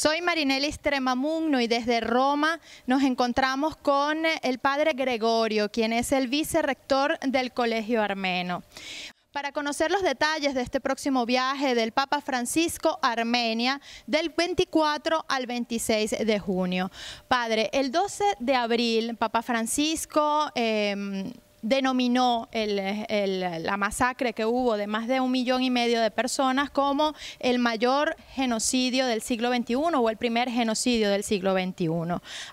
Soy Marinelis Extremamugno y desde Roma nos encontramos con el padre Gregorio, quien es el vicerrector del Colegio Armeno. Para conocer los detalles de este próximo viaje del Papa Francisco a Armenia del 24 al 26 de junio. Padre, el 12 de abril, Papa Francisco... Em, denominó el, el, la masacre que hubo de más de un millón y medio de personas como el mayor genocidio del siglo XXI o el primer genocidio del siglo XXI.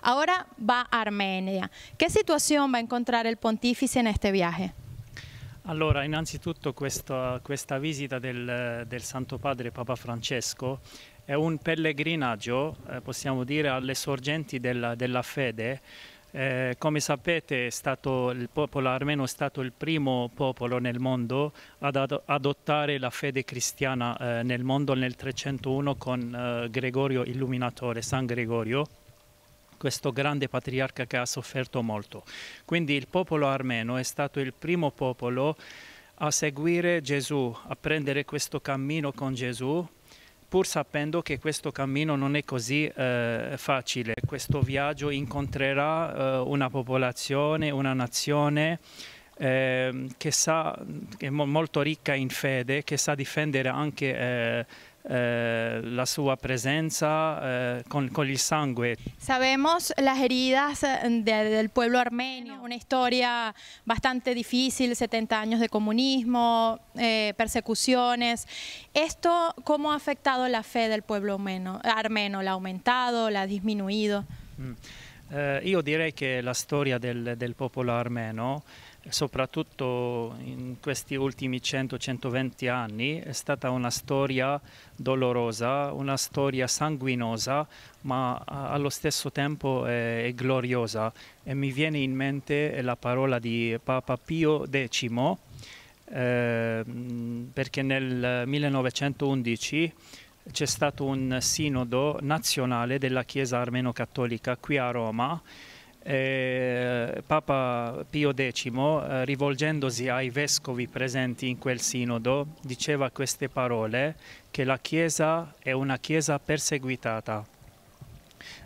Ahora va a Armenia. ¿Qué situación va a encontrar il pontífice in questo viaje? Allora, innanzitutto questa, questa visita del, del, Santo Padre Papa Francesco è un pellegrinaggio, eh, possiamo dire, alle sorgenti della, della fede, eh, come sapete stato, il popolo armeno è stato il primo popolo nel mondo ad adottare la fede cristiana eh, nel mondo nel 301 con eh, Gregorio Illuminatore, San Gregorio questo grande patriarca che ha sofferto molto. Quindi il popolo armeno è stato il primo popolo a seguire Gesù, a prendere questo cammino con Gesù pur sapendo che questo cammino non è così eh, facile. Questo viaggio incontrerà eh, una popolazione, una nazione eh, che, sa, che, è molto ricca in fede, che sa difendere anche eh, Eh, la su presencia eh, con, con, el sangue. Sabemos las heridas eh, del pueblo armenio, una historia bastante difícil, 70 años de comunismo, persecuciones. ¿Esto cómo ha afectado la fe del pueblo armeno? ¿La ha aumentado? ¿La ha disminuido? yo diré que la historia del, del pueblo armeno soprattutto in questi ultimi 100-120 anni, è stata una storia dolorosa, una storia sanguinosa, ma allo stesso tempo è, è gloriosa. E mi viene in mente la parola di Papa Pio X, eh, perché nel 1911 c'è stato un sinodo nazionale della Chiesa armeno-cattolica qui a Roma eh, Papa Pio X, eh, rivolgendosi ai vescovi presenti in quel sinodo, diceva queste parole, che la Chiesa è una Chiesa perseguitata.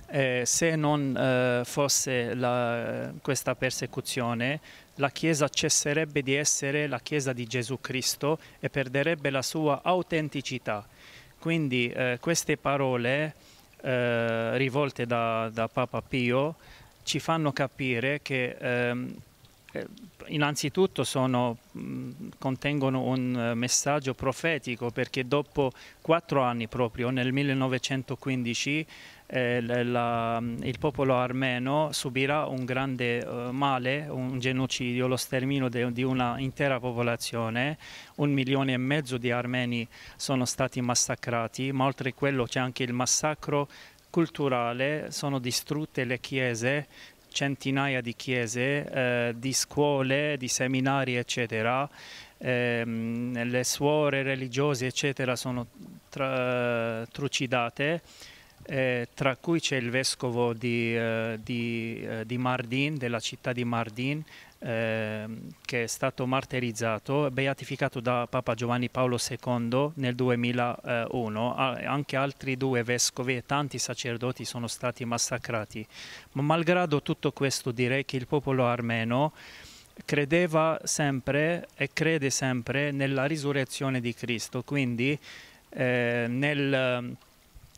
Eh, se non eh, fosse la, questa persecuzione, la Chiesa cesserebbe di essere la Chiesa di Gesù Cristo e perderebbe la sua autenticità. Quindi eh, queste parole eh, rivolte da, da Papa Pio ci fanno capire che ehm, eh, innanzitutto sono, contengono un eh, messaggio profetico perché dopo quattro anni proprio nel 1915 eh, la, il popolo armeno subirà un grande eh, male, un genocidio, lo stermino de, di un'intera popolazione, un milione e mezzo di armeni sono stati massacrati, ma oltre a quello c'è anche il massacro culturale, sono distrutte le chiese, centinaia di chiese, eh, di scuole, di seminari, eccetera. Eh, le suore religiose, eccetera, sono tra, trucidate. Eh, tra cui c'è il vescovo di, eh, di, eh, di, Mardin, della città di Mardin, Ehm, che è stato martirizzato, beatificato da Papa Giovanni Paolo II nel 2001. Anche altri due vescovi e tanti sacerdoti sono stati massacrati. Ma malgrado tutto questo direi che il popolo armeno credeva sempre e crede sempre nella risurrezione di Cristo, quindi eh, nel,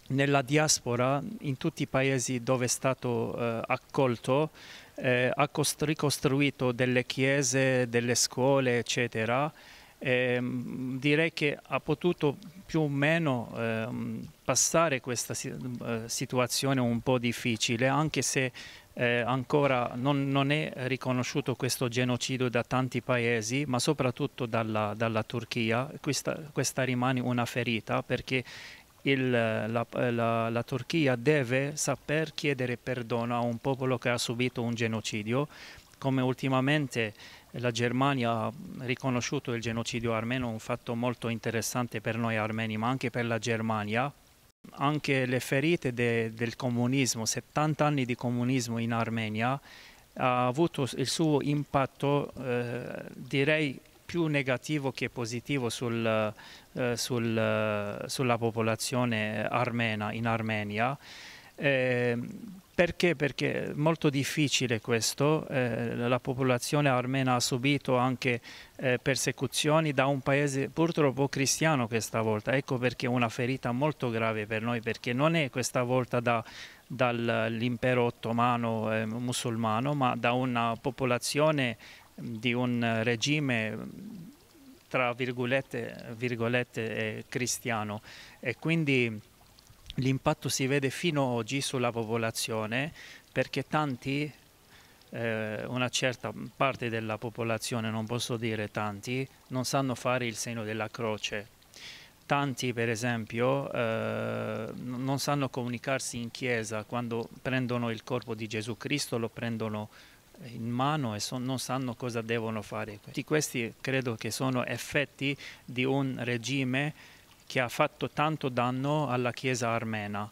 nella diaspora, in tutti i paesi dove è stato eh, accolto, eh, ha ricostruito delle chiese, delle scuole, eccetera. E, ehm, direi che ha potuto più o meno eh, passare questa eh, situazione un po' difficile, anche se eh, ancora non, non, è riconosciuto questo genocidio da tanti paesi, ma soprattutto dalla, dalla Turchia. Questa, questa, rimane una ferita perché il, la, la, la, Turchia deve saper chiedere perdono a un popolo che ha subito un genocidio, come ultimamente la Germania ha riconosciuto il genocidio armeno, un fatto molto interessante per noi armeni, ma anche per la Germania. Anche le ferite de, del comunismo, 70 anni di comunismo in Armenia, ha avuto il suo impatto, eh, direi, più negativo che positivo sul, eh, sul, eh, sulla popolazione armena in Armenia. Eh, perché? Perché è molto difficile questo, eh, la popolazione armena ha subito anche eh, persecuzioni da un paese purtroppo cristiano questa volta, ecco perché è una ferita molto grave per noi, perché non è questa volta da, dall'impero ottomano eh, musulmano, ma da una popolazione di un regime tra virgolette, virgolette eh, cristiano e quindi l'impatto si vede fino ad oggi sulla popolazione perché tanti eh, una certa parte della popolazione, non posso dire tanti, non sanno fare il segno della croce. Tanti, per esempio, eh, non sanno comunicarsi in chiesa quando prendono il corpo di Gesù Cristo, lo prendono in mano e son, non sanno cosa devono fare. Tutti questi credo che sono effetti di un regime che ha fatto tanto danno alla Chiesa armena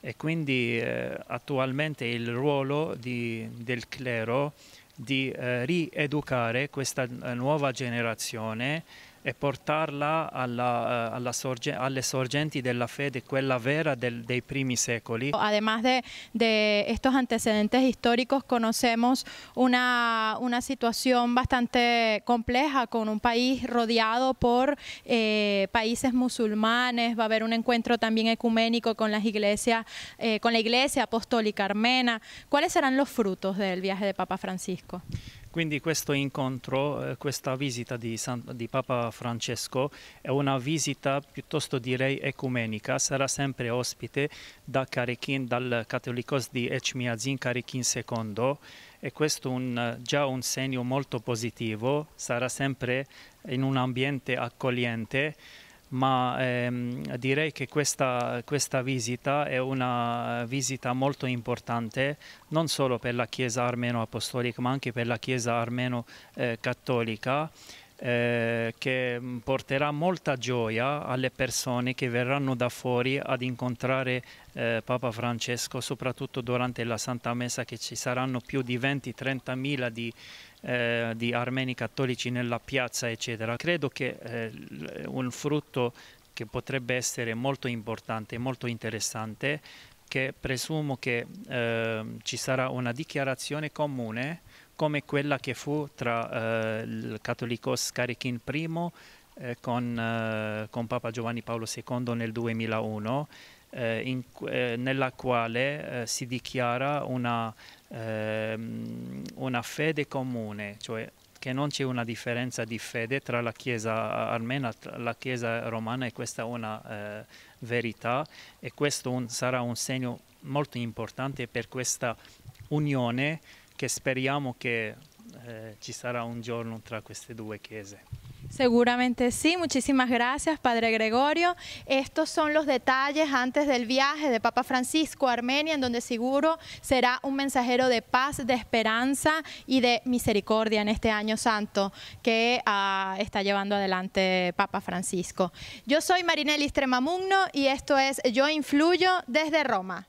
e quindi eh, attualmente il ruolo di, del clero di eh, rieducare questa eh, nuova generazione y portarla a eh, alla sorge, de la fe de quella vera de dei primi secoli. Además de, estos antecedentes históricos, conocemos una, una, situación bastante compleja con un país rodeado por eh, países musulmanes, va a haber un encuentro también ecuménico con las iglesias, eh, con la iglesia apostólica armena. ¿Cuáles serán los frutos del viaje de Papa Francisco? Quindi questo incontro, eh, questa visita di, San, di, Papa Francesco è una visita piuttosto direi ecumenica, sarà sempre ospite da Carechin, dal cattolicos di Ecmiazin Carechin II e questo è già un segno molto positivo, sarà sempre in un ambiente accogliente ma ehm, direi che questa, questa, visita è una visita molto importante non solo per la Chiesa armeno-apostolica ma anche per la Chiesa armeno-cattolica eh, eh, che mm, porterà molta gioia alle persone che verranno da fuori ad incontrare eh, Papa Francesco, soprattutto durante la Santa Messa che ci saranno più di 20-30 mila di, eh, di, armeni cattolici nella piazza, eccetera. Credo che eh, un frutto che potrebbe essere molto importante, molto interessante, che presumo che ehm, ci sarà una dichiarazione comune come quella che fu tra eh, il cattolico Scarichin I eh, con, eh, con, Papa Giovanni Paolo II nel 2001, eh, in, eh, nella quale si dichiara una, ehm, una fede comune, cioè che non c'è una differenza di fede tra la Chiesa armena e la Chiesa romana e questa è una eh, verità e questo un, sarà un segno molto importante per questa unione que speriamo che eh, un giorno tra queste due chiese. Seguramente sí, muchísimas gracias Padre Gregorio. Estos son los detalles antes del viaje de Papa Francisco a Armenia, en donde seguro será un mensajero de paz, de esperanza y de misericordia en este año santo que ah, está llevando adelante Papa Francisco. Yo soy Marinelli Tremamugno y esto es Yo Influyo desde Roma.